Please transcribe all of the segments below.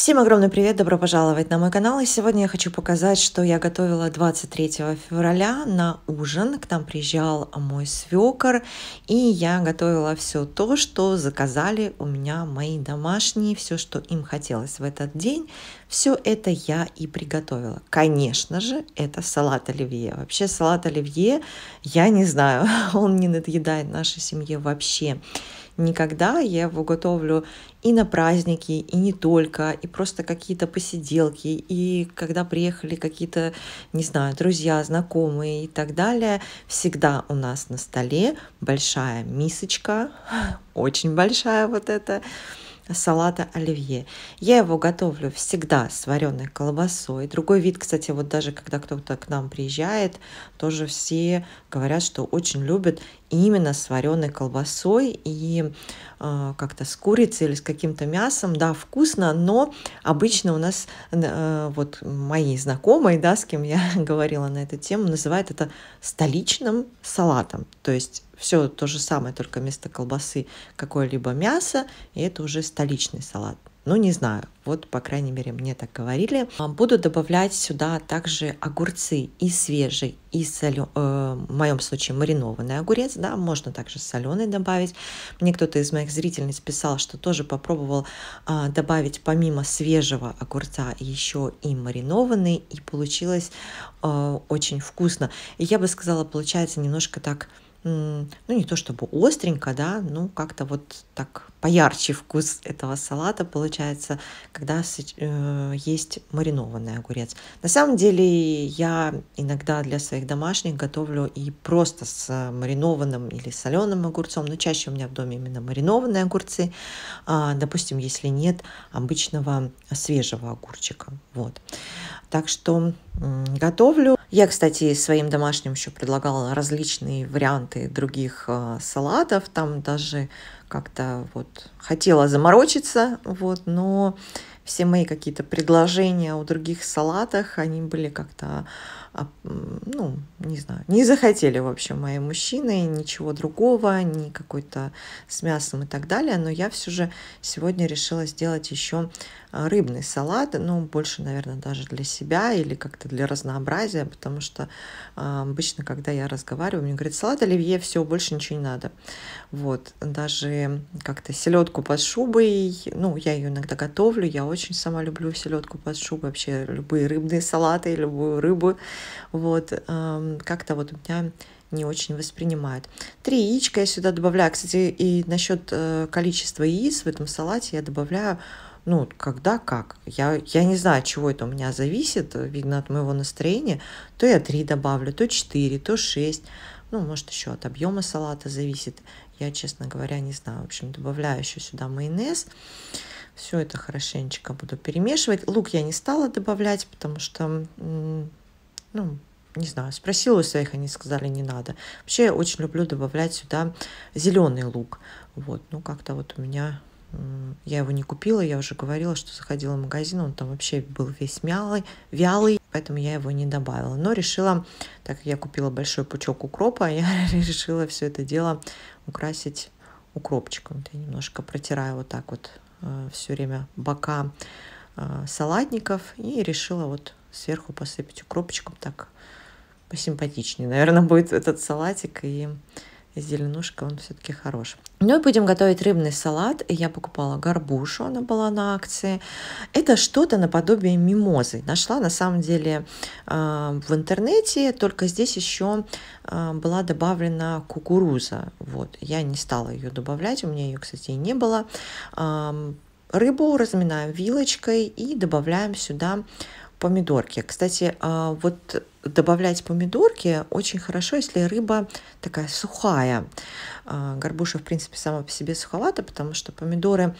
Всем огромный привет, добро пожаловать на мой канал. И сегодня я хочу показать, что я готовила 23 февраля на ужин. К нам приезжал мой свекор, и я готовила все то, что заказали у меня мои домашние, все, что им хотелось в этот день. Все это я и приготовила. Конечно же, это салат оливье. Вообще салат оливье, я не знаю, он не надоедает нашей семье вообще никогда. Я его готовлю и на праздники, и не только, и просто какие-то посиделки, и когда приехали какие-то, не знаю, друзья, знакомые и так далее, всегда у нас на столе большая мисочка, очень большая вот эта, салата оливье. Я его готовлю всегда с вареной колбасой. Другой вид, кстати, вот даже когда кто-то к нам приезжает, тоже все говорят, что очень любят именно с вареной колбасой и э, как-то с курицей или с каким-то мясом. Да, вкусно, но обычно у нас э, вот мои знакомые, да, с кем я говорила на эту тему, называют это столичным салатом. То есть все то же самое, только вместо колбасы какое-либо мясо, и это уже столичный салат. Ну, не знаю, вот, по крайней мере, мне так говорили. А, буду добавлять сюда также огурцы и свежий, и солё... э, в моем случае маринованный огурец, да, можно также соленый добавить. Мне кто-то из моих зрительниц писал, что тоже попробовал э, добавить помимо свежего огурца еще и маринованный, и получилось э, очень вкусно. И я бы сказала, получается немножко так ну не то чтобы остренько, да, ну как-то вот так поярче вкус этого салата получается, когда э, есть маринованный огурец. На самом деле я иногда для своих домашних готовлю и просто с маринованным или соленым огурцом, но чаще у меня в доме именно маринованные огурцы, а, допустим, если нет обычного свежего огурчика. Вот. Так что готовлю я, кстати, своим домашним еще предлагала различные варианты других а, салатов, там даже как-то вот хотела заморочиться, вот, но все мои какие-то предложения о других салатах, они были как-то, а, ну, не знаю, не захотели, в общем, мои мужчины, ничего другого, ни какой-то с мясом и так далее. Но я все же сегодня решила сделать еще а, рыбный салат, ну, больше, наверное, даже для себя или как-то для разнообразия, потому что а, обычно, когда я разговариваю, мне говорят, салат оливье, все, больше ничего не надо. Вот, даже как-то селедку под шубой, ну, я ее иногда готовлю, я очень очень сама люблю селедку под шубой, вообще любые рыбные салаты, любую рыбу. Вот, как-то вот у меня не очень воспринимают. Три яичка я сюда добавляю. Кстати, и насчет э, количества яиц в этом салате я добавляю ну, когда как. Я, я не знаю, от чего это у меня зависит, видно от моего настроения. То я 3 добавлю, то 4, то 6. Ну, может, еще от объема салата зависит. Я, честно говоря, не знаю. В общем, добавляю еще сюда Майонез. Все это хорошенечко буду перемешивать. Лук я не стала добавлять, потому что, ну, не знаю, спросила у своих, они сказали, не надо. Вообще, я очень люблю добавлять сюда зеленый лук. Вот, ну, как-то вот у меня... Я его не купила, я уже говорила, что заходила в магазин, он там вообще был весь мялый, вялый, поэтому я его не добавила. Но решила, так как я купила большой пучок укропа, я решила все это дело украсить укропчиком. я немножко протираю вот так вот Э, все время бока э, салатников и решила вот сверху посыпать укропчиком так посимпатичнее, наверное, будет этот салатик и зеленушка, он все-таки хорош. Ну и будем готовить рыбный салат. Я покупала горбушу, она была на акции. Это что-то наподобие мимозы. Нашла на самом деле а, в интернете, только здесь еще а, была добавлена кукуруза. Вот, я не стала ее добавлять, у меня ее, кстати, и не было. Рыбу разминаем вилочкой и добавляем сюда помидорки. Кстати, а, вот добавлять помидорки очень хорошо, если рыба такая сухая. А, горбуша, в принципе, сама по себе суховата, потому что помидоры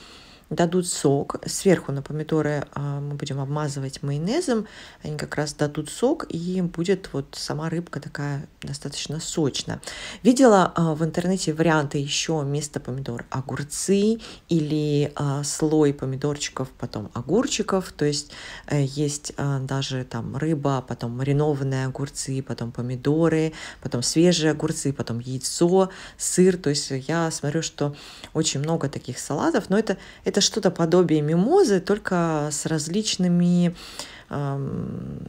дадут сок. Сверху на помидоры а, мы будем обмазывать майонезом. Они как раз дадут сок, и будет вот сама рыбка такая достаточно сочная. Видела а, в интернете варианты еще вместо помидор огурцы или а, слой помидорчиков, потом огурчиков. То есть э, есть даже там рыба, потом маринованные огурцы, потом помидоры, потом свежие огурцы, потом яйцо, сыр. То есть э, я смотрю, что очень много таких салатов, но это, это это что-то подобие мимозы, только с различными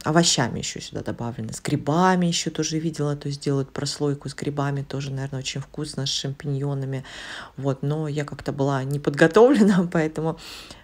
овощами еще сюда добавлено, с грибами еще тоже видела, то есть делают прослойку с грибами, тоже, наверное, очень вкусно, с шампиньонами, вот, но я как-то была не подготовлена, поэтому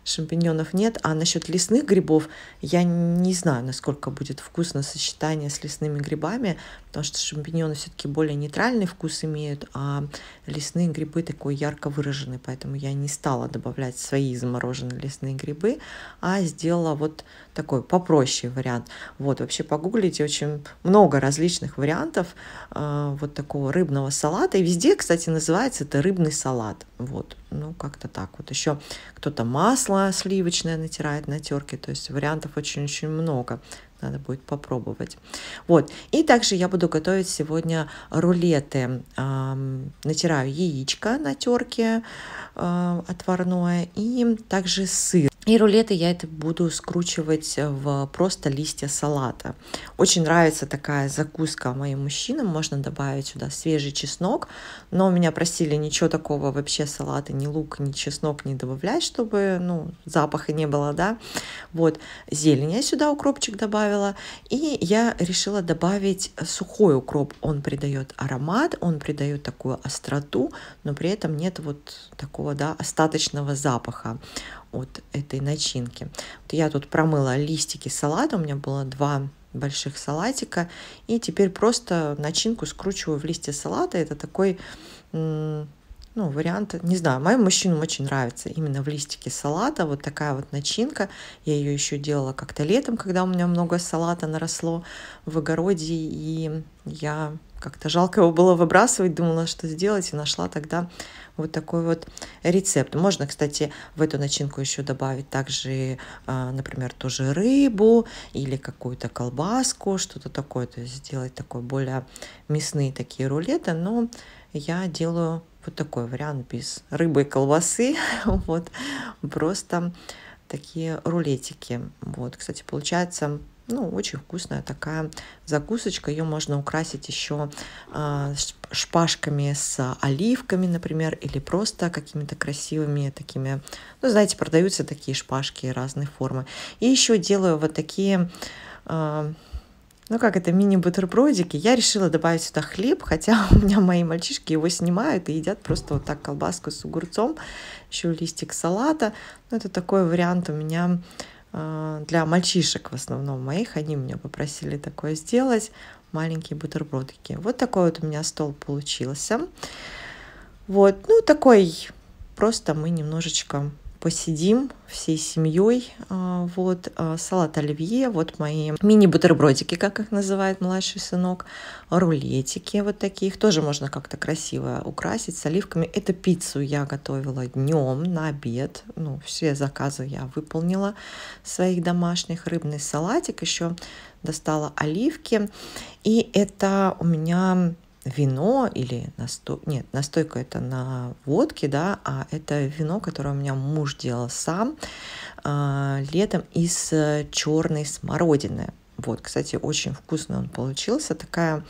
шампиньонов нет, а насчет лесных грибов я не знаю, насколько будет вкусно сочетание с лесными грибами, потому что шампиньоны все-таки более нейтральный вкус имеют, а лесные грибы такой ярко выраженный, поэтому я не стала добавлять свои замороженные лесные грибы, а сделала вот такой поп попроще вариант. Вот, вообще погуглите, очень много различных вариантов э, вот такого рыбного салата. И везде, кстати, называется это рыбный салат. Вот, ну, как-то так. Вот еще кто-то масло сливочное натирает на терке. То есть вариантов очень-очень много надо будет попробовать. Вот. И также я буду готовить сегодня рулеты. Натираю яичко на терке а, отварное и также сыр. И рулеты я это буду скручивать в просто листья салата. Очень нравится такая закуска моим мужчинам. Можно добавить сюда свежий чеснок. Но меня просили ничего такого вообще салата, ни лук, ни чеснок не добавлять, чтобы ну, запаха не было, да. Вот. Зелень я сюда укропчик добавлю добавила. И я решила добавить сухой укроп. Он придает аромат, он придает такую остроту, но при этом нет вот такого да, остаточного запаха от этой начинки. Вот я тут промыла листики салата, у меня было два больших салатика. И теперь просто начинку скручиваю в листья салата. Это такой ну, вариант, не знаю, моим мужчинам очень нравится именно в листике салата вот такая вот начинка. Я ее еще делала как-то летом, когда у меня много салата наросло в огороде, и я как-то жалко его было выбрасывать, думала, что сделать, и нашла тогда вот такой вот рецепт. Можно, кстати, в эту начинку еще добавить также, а, например, тоже рыбу или какую-то колбаску, что-то такое, то есть сделать такой более мясные такие рулеты, но я делаю вот такой вариант без рыбы и колбасы. Вот. Просто такие рулетики. Вот, кстати, получается ну, очень вкусная такая закусочка. Ее можно украсить еще э, а, шпажками с оливками, например, или просто какими-то красивыми такими, ну, знаете, продаются такие шпажки разной формы. И еще делаю вот такие э, ну как это, мини-бутербродики. Я решила добавить сюда хлеб, хотя у меня мои мальчишки его снимают и едят просто вот так колбаску с огурцом, еще листик салата. Ну это такой вариант у меня а, для мальчишек в основном моих. Они меня попросили такое сделать, маленькие бутербродики. Вот такой вот у меня стол получился. Вот, ну такой просто мы немножечко посидим всей семьей. А, вот а, салат оливье, вот мои мини-бутербродики, как их называет младший сынок, рулетики вот такие. Их тоже можно как-то красиво украсить с оливками. Это пиццу я готовила днем на обед. Ну, все заказы я выполнила своих домашних. Рыбный салатик еще достала оливки. И это у меня вино или настойка, нет, настойка это на водке, да, а это вино, которое у меня муж делал сам э, летом из э, черной смородины. Вот, кстати, очень вкусно он получился, такая,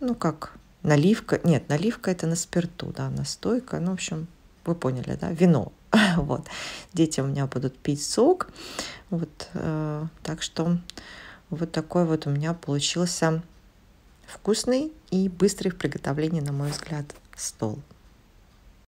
ну как, наливка, нет, наливка это на спирту, да, настойка, ну, в общем, вы поняли, да, вино. вот, дети у меня будут пить сок, вот, э, так что вот такой вот у меня получился вкусный и быстрый в приготовлении, на мой взгляд, стол.